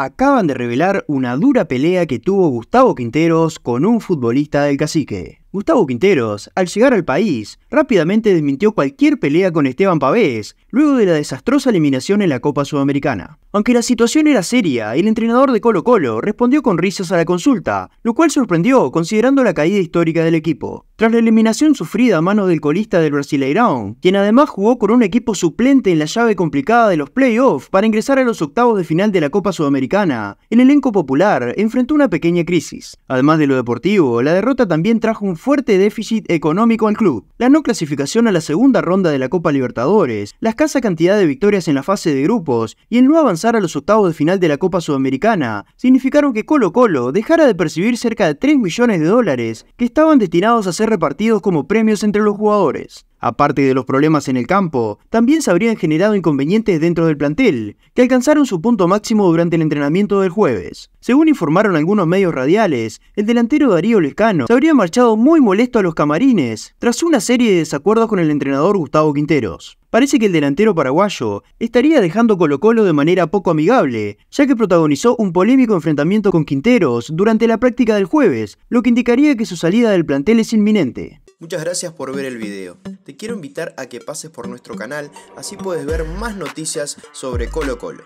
acaban de revelar una dura pelea que tuvo Gustavo Quinteros con un futbolista del cacique. Gustavo Quinteros, al llegar al país, rápidamente desmintió cualquier pelea con Esteban Pavés, luego de la desastrosa eliminación en la Copa Sudamericana. Aunque la situación era seria, el entrenador de Colo Colo respondió con risas a la consulta, lo cual sorprendió considerando la caída histórica del equipo. Tras la eliminación sufrida a manos del colista del Brasileirão, quien además jugó con un equipo suplente en la llave complicada de los playoffs para ingresar a los octavos de final de la Copa Sudamericana, el elenco popular enfrentó una pequeña crisis. Además de lo deportivo, la derrota también trajo un fuerte déficit económico al club, la no clasificación a la segunda ronda de la Copa Libertadores, la escasa cantidad de victorias en la fase de grupos y el no avanzar a los octavos de final de la Copa Sudamericana, significaron que Colo Colo dejara de percibir cerca de 3 millones de dólares que estaban destinados a ser repartidos como premios entre los jugadores. Aparte de los problemas en el campo, también se habrían generado inconvenientes dentro del plantel, que alcanzaron su punto máximo durante el entrenamiento del jueves. Según informaron algunos medios radiales, el delantero Darío Lescano se habría marchado muy molesto a los camarines tras una serie de desacuerdos con el entrenador Gustavo Quinteros. Parece que el delantero paraguayo estaría dejando Colo Colo de manera poco amigable, ya que protagonizó un polémico enfrentamiento con Quinteros durante la práctica del jueves, lo que indicaría que su salida del plantel es inminente. Muchas gracias por ver el video. Te quiero invitar a que pases por nuestro canal, así puedes ver más noticias sobre Colo Colo.